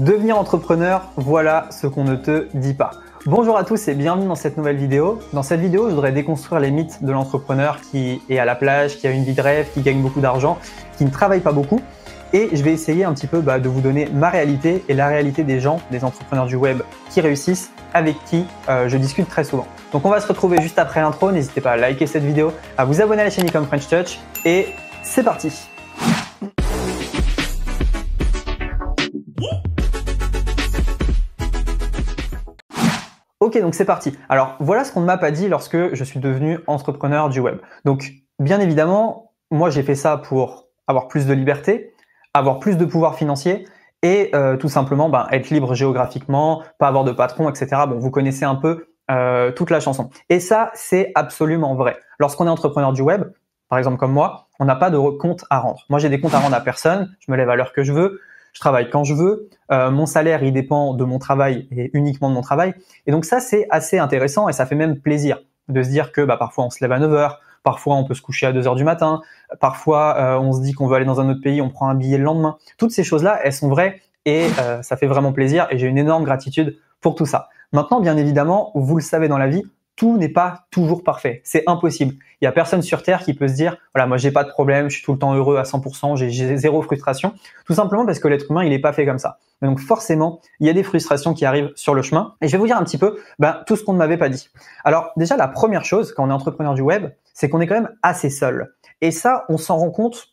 Devenir entrepreneur, voilà ce qu'on ne te dit pas. Bonjour à tous et bienvenue dans cette nouvelle vidéo. Dans cette vidéo, je voudrais déconstruire les mythes de l'entrepreneur qui est à la plage, qui a une vie de rêve, qui gagne beaucoup d'argent, qui ne travaille pas beaucoup. Et je vais essayer un petit peu bah, de vous donner ma réalité et la réalité des gens, des entrepreneurs du web qui réussissent, avec qui euh, je discute très souvent. Donc on va se retrouver juste après l'intro. N'hésitez pas à liker cette vidéo, à vous abonner à la chaîne Ecom French Touch et c'est parti. donc c'est parti. Alors voilà ce qu'on ne m'a pas dit lorsque je suis devenu entrepreneur du web. Donc bien évidemment, moi j'ai fait ça pour avoir plus de liberté, avoir plus de pouvoir financier et euh, tout simplement ben, être libre géographiquement, pas avoir de patron, etc. Bon, vous connaissez un peu euh, toute la chanson. Et ça, c'est absolument vrai. Lorsqu'on est entrepreneur du web, par exemple comme moi, on n'a pas de compte à rendre. Moi, j'ai des comptes à rendre à personne. Je me lève à l'heure que je veux je travaille quand je veux, euh, mon salaire il dépend de mon travail et uniquement de mon travail. Et donc ça c'est assez intéressant et ça fait même plaisir de se dire que bah, parfois on se lève à 9h, parfois on peut se coucher à 2h du matin, parfois euh, on se dit qu'on veut aller dans un autre pays, on prend un billet le lendemain. Toutes ces choses-là, elles sont vraies et euh, ça fait vraiment plaisir et j'ai une énorme gratitude pour tout ça. Maintenant, bien évidemment, vous le savez dans la vie, tout n'est pas toujours parfait. C'est impossible. Il y a personne sur Terre qui peut se dire, voilà, moi j'ai pas de problème, je suis tout le temps heureux à 100%, j'ai zéro frustration. Tout simplement parce que l'être humain, il n'est pas fait comme ça. donc forcément, il y a des frustrations qui arrivent sur le chemin. Et je vais vous dire un petit peu ben, tout ce qu'on ne m'avait pas dit. Alors déjà, la première chose quand on est entrepreneur du web, c'est qu'on est quand même assez seul. Et ça, on s'en rend compte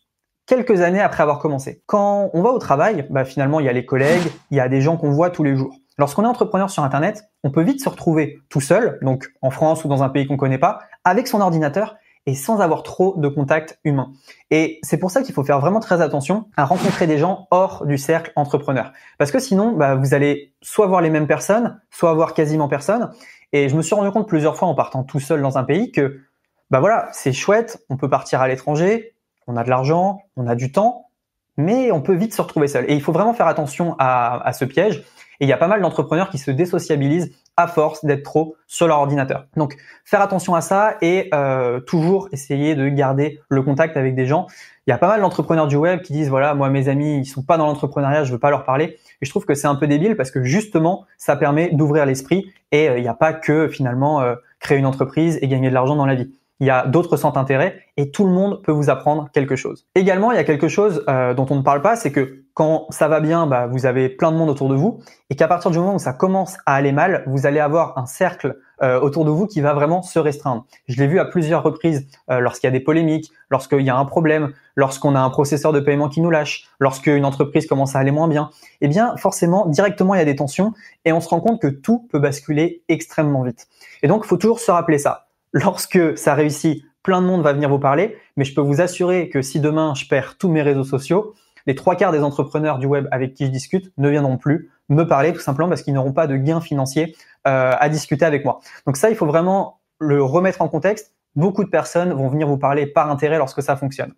quelques années après avoir commencé. Quand on va au travail, ben, finalement, il y a les collègues, il y a des gens qu'on voit tous les jours. Lorsqu'on est entrepreneur sur Internet, on peut vite se retrouver tout seul, donc en France ou dans un pays qu'on ne connaît pas, avec son ordinateur et sans avoir trop de contacts humains. Et c'est pour ça qu'il faut faire vraiment très attention à rencontrer des gens hors du cercle entrepreneur. Parce que sinon, bah, vous allez soit voir les mêmes personnes, soit voir quasiment personne. Et je me suis rendu compte plusieurs fois en partant tout seul dans un pays que, bah voilà, c'est chouette, on peut partir à l'étranger, on a de l'argent, on a du temps, mais on peut vite se retrouver seul. Et il faut vraiment faire attention à ce piège. Et il y a pas mal d'entrepreneurs qui se désociabilisent à force d'être trop sur leur ordinateur. Donc, faire attention à ça et euh, toujours essayer de garder le contact avec des gens. Il y a pas mal d'entrepreneurs du web qui disent voilà, moi mes amis, ils sont pas dans l'entrepreneuriat, je veux pas leur parler. Et je trouve que c'est un peu débile parce que justement, ça permet d'ouvrir l'esprit et euh, il n'y a pas que finalement euh, créer une entreprise et gagner de l'argent dans la vie il y a d'autres centres d'intérêt et tout le monde peut vous apprendre quelque chose. Également, il y a quelque chose euh, dont on ne parle pas, c'est que quand ça va bien, bah, vous avez plein de monde autour de vous et qu'à partir du moment où ça commence à aller mal, vous allez avoir un cercle euh, autour de vous qui va vraiment se restreindre. Je l'ai vu à plusieurs reprises euh, lorsqu'il y a des polémiques, lorsqu'il y a un problème, lorsqu'on a un processeur de paiement qui nous lâche, lorsqu'une entreprise commence à aller moins bien. Eh bien, forcément, directement, il y a des tensions et on se rend compte que tout peut basculer extrêmement vite. Et donc, il faut toujours se rappeler ça. Lorsque ça réussit, plein de monde va venir vous parler, mais je peux vous assurer que si demain je perds tous mes réseaux sociaux, les trois quarts des entrepreneurs du web avec qui je discute ne viendront plus me parler tout simplement parce qu'ils n'auront pas de gains financiers euh, à discuter avec moi. Donc ça, il faut vraiment le remettre en contexte. Beaucoup de personnes vont venir vous parler par intérêt lorsque ça fonctionne.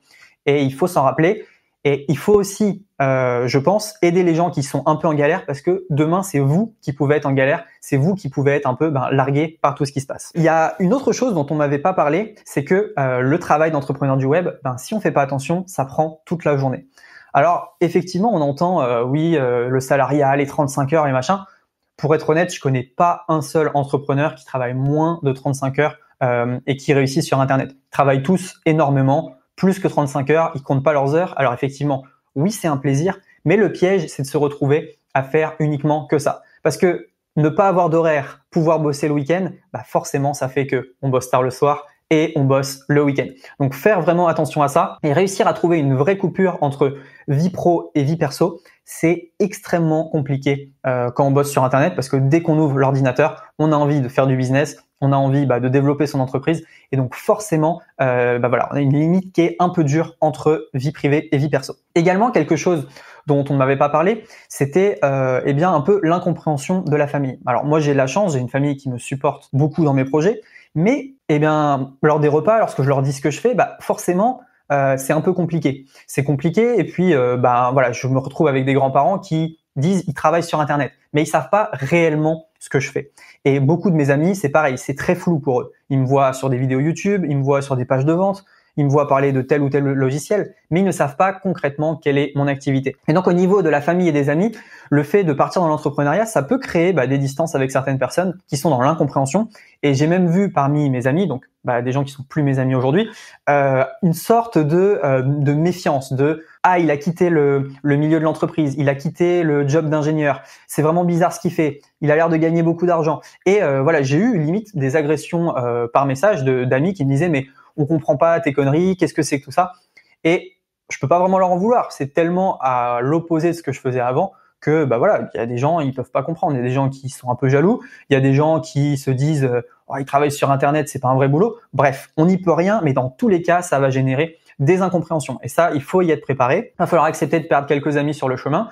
Et il faut s'en rappeler, et il faut aussi, euh, je pense, aider les gens qui sont un peu en galère parce que demain, c'est vous qui pouvez être en galère, c'est vous qui pouvez être un peu ben, largué par tout ce qui se passe. Il y a une autre chose dont on m'avait pas parlé, c'est que euh, le travail d'entrepreneur du web, ben, si on fait pas attention, ça prend toute la journée. Alors, effectivement, on entend, euh, oui, le salariat, les 35 heures et machin. Pour être honnête, je connais pas un seul entrepreneur qui travaille moins de 35 heures et qui réussit sur Internet. Ils travaillent tous énormément plus que 35 heures, ils comptent pas leurs heures. Alors effectivement, oui, c'est un plaisir, mais le piège, c'est de se retrouver à faire uniquement que ça. Parce que ne pas avoir d'horaire, pouvoir bosser le week-end, bah forcément, ça fait que on bosse tard le soir et on bosse le week-end. Donc faire vraiment attention à ça et réussir à trouver une vraie coupure entre vie pro et vie perso, c'est extrêmement compliqué euh, quand on bosse sur Internet parce que dès qu'on ouvre l'ordinateur, on a envie de faire du business, on a envie bah, de développer son entreprise. Et donc forcément, euh, bah, voilà, on a une limite qui est un peu dure entre vie privée et vie perso. Également, quelque chose dont on ne m'avait pas parlé, c'était euh, eh bien un peu l'incompréhension de la famille. Alors moi, j'ai de la chance, j'ai une famille qui me supporte beaucoup dans mes projets, mais eh bien lors des repas, lorsque je leur dis ce que je fais, bah forcément. Euh, c'est un peu compliqué. C'est compliqué et puis bah voilà, je me retrouve avec des grands-parents qui disent ils travaillent sur internet, mais ils savent pas réellement ce que je fais. Et beaucoup de mes amis, c'est pareil, c'est très flou pour eux. Ils me voient sur des vidéos YouTube, ils me voient sur des pages de vente, ils me voient parler de tel ou tel logiciel, mais ils ne savent pas concrètement quelle est mon activité. Et donc au niveau de la famille et des amis, le fait de partir dans l'entrepreneuriat, ça peut créer bah, des distances avec certaines personnes qui sont dans l'incompréhension. Et j'ai même vu parmi mes amis, donc bah, des gens qui sont plus mes amis aujourd'hui, euh, une sorte de, euh, méfiance, de ah il a quitté le, milieu de l'entreprise, il a quitté le job d'ingénieur, c'est vraiment bizarre ce qu'il fait, il a l'air de gagner beaucoup d'argent. Et euh, voilà, j'ai eu limite des agressions par message d'amis qui me disaient mais on comprend pas tes conneries, qu'est-ce que c'est que tout ça Et je peux pas vraiment leur en vouloir. C'est tellement à l'opposé de ce que je faisais avant que bah voilà, il y a des gens ils peuvent pas comprendre, il y a des gens qui sont un peu jaloux, il y a des gens qui se disent oh, ils travaillent sur internet, c'est pas un vrai boulot. Bref, on n'y peut rien, mais dans tous les cas, ça va générer des incompréhensions. Et ça, il faut y être préparé. Il va falloir accepter de perdre quelques amis sur le chemin,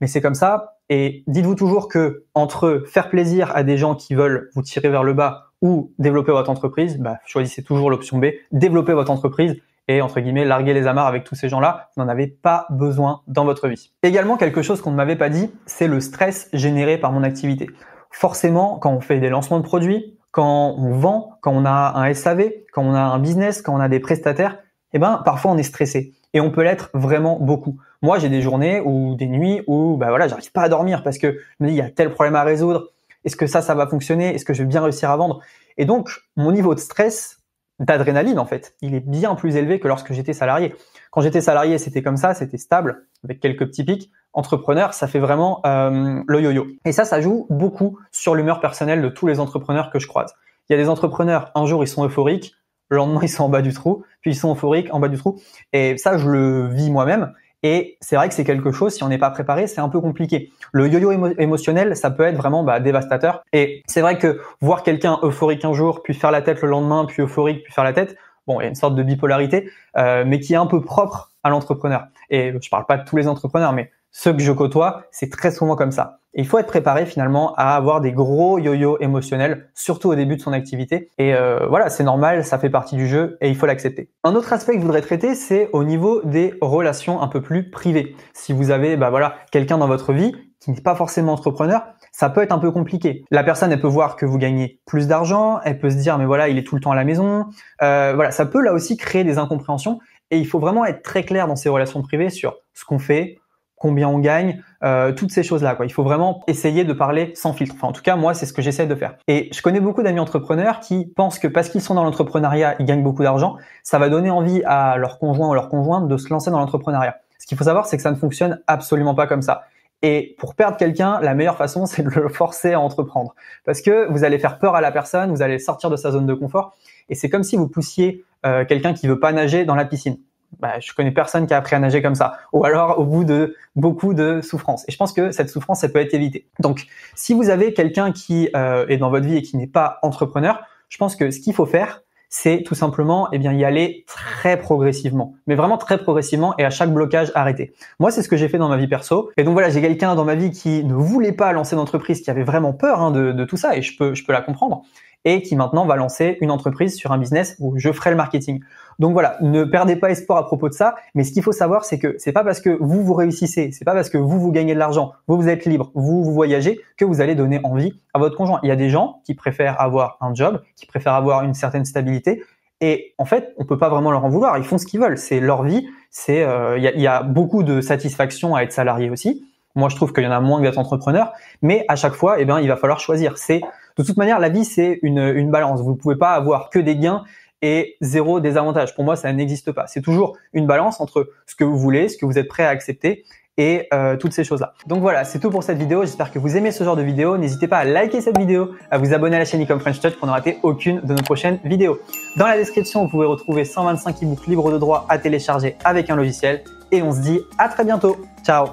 mais c'est comme ça. Et dites-vous toujours que entre faire plaisir à des gens qui veulent vous tirer vers le bas ou développer votre entreprise, bah, choisissez toujours l'option B, développer votre entreprise et entre guillemets larguer les amarres avec tous ces gens-là, vous n'en avez pas besoin dans votre vie. Également quelque chose qu'on ne m'avait pas dit, c'est le stress généré par mon activité. Forcément, quand on fait des lancements de produits, quand on vend, quand on a un SAV, quand on a un business, quand on a des prestataires, eh ben parfois on est stressé et on peut l'être vraiment beaucoup. Moi, j'ai des journées ou des nuits où bah voilà, j'arrive pas à dormir parce que je il y a tel problème à résoudre, est-ce que ça, ça va fonctionner Est-ce que je vais bien réussir à vendre Et donc, mon niveau de stress, d'adrénaline en fait, il est bien plus élevé que lorsque j'étais salarié. Quand j'étais salarié, c'était comme ça, c'était stable, avec quelques petits pics. Entrepreneur, ça fait vraiment euh, le yo-yo. Et ça, ça joue beaucoup sur l'humeur personnelle de tous les entrepreneurs que je croise. Il y a des entrepreneurs, un jour ils sont euphoriques, le lendemain ils sont en bas du trou, puis ils sont euphoriques, en bas du trou. Et ça, je le vis moi-même. Et c'est vrai que c'est quelque chose, si on n'est pas préparé, c'est un peu compliqué. Le yo-yo émotionnel, ça peut être vraiment bah, dévastateur. Et c'est vrai que voir quelqu'un euphorique un jour, puis faire la tête le lendemain, puis euphorique, puis faire la tête, bon, il y a une sorte de bipolarité, euh, mais qui est un peu propre à l'entrepreneur. Et je parle pas de tous les entrepreneurs, mais ceux que je côtoie, c'est très souvent comme ça. il faut être préparé finalement à avoir des gros yo-yo émotionnels, surtout au début de son activité. Et euh, voilà, c'est normal, ça fait partie du jeu et il faut l'accepter. Un autre aspect que je voudrais traiter, c'est au niveau des relations un peu plus privées. Si vous avez, bah voilà, quelqu'un dans votre vie qui n'est pas forcément entrepreneur, ça peut être un peu compliqué. La personne, elle peut voir que vous gagnez plus d'argent, elle peut se dire, mais voilà, il est tout le temps à la maison. Euh, voilà, ça peut là aussi créer des incompréhensions. Et il faut vraiment être très clair dans ces relations privées sur ce qu'on fait, combien on gagne, euh, toutes ces choses-là. Quoi. Il faut vraiment essayer de parler sans filtre. Enfin, en tout cas, moi, c'est ce que j'essaie de faire. Et je connais beaucoup d'amis entrepreneurs qui pensent que parce qu'ils sont dans l'entrepreneuriat, ils gagnent beaucoup d'argent, ça va donner envie à leur conjoint ou leur conjointe de se lancer dans l'entrepreneuriat. Ce qu'il faut savoir, c'est que ça ne fonctionne absolument pas comme ça. Et pour perdre quelqu'un, la meilleure façon, c'est de le forcer à entreprendre. Parce que vous allez faire peur à la personne, vous allez sortir de sa zone de confort. Et c'est comme si vous poussiez euh, quelqu'un qui veut pas nager dans la piscine bah, je connais personne qui a appris à nager comme ça. Ou alors au bout de beaucoup de souffrances. Et je pense que cette souffrance, ça peut être évité. Donc, si vous avez quelqu'un qui euh, est dans votre vie et qui n'est pas entrepreneur, je pense que ce qu'il faut faire, c'est tout simplement eh bien y aller très progressivement, mais vraiment très progressivement et à chaque blocage arrêter. Moi, c'est ce que j'ai fait dans ma vie perso. Et donc voilà, j'ai quelqu'un dans ma vie qui ne voulait pas lancer d'entreprise, qui avait vraiment peur hein, de, de, tout ça, et je peux, je peux la comprendre et qui maintenant va lancer une entreprise sur un business où je ferai le marketing. Donc voilà, ne perdez pas espoir à propos de ça. Mais ce qu'il faut savoir, c'est que c'est pas parce que vous vous réussissez, c'est pas parce que vous vous gagnez de l'argent, vous vous êtes libre, vous vous voyagez, que vous allez donner envie à votre conjoint. Il y a des gens qui préfèrent avoir un job, qui préfèrent avoir une certaine stabilité. Et en fait, on peut pas vraiment leur en vouloir. Ils font ce qu'ils veulent. C'est leur vie. C'est euh, il y, a, y a beaucoup de satisfaction à être salarié aussi. Moi, je trouve qu'il y en a moins que d'être entrepreneur. Mais à chaque fois, eh ben, il va falloir choisir. C'est de toute manière, la vie, c'est une, une balance. Vous ne pouvez pas avoir que des gains et zéro désavantage. Pour moi, ça n'existe pas. C'est toujours une balance entre ce que vous voulez, ce que vous êtes prêt à accepter et euh, toutes ces choses-là. Donc voilà, c'est tout pour cette vidéo. J'espère que vous aimez ce genre de vidéo. N'hésitez pas à liker cette vidéo, à vous abonner à la chaîne Ecom French Touch pour ne rater aucune de nos prochaines vidéos. Dans la description, vous pouvez retrouver 125 ebooks libres de droit à télécharger avec un logiciel. Et on se dit à très bientôt. Ciao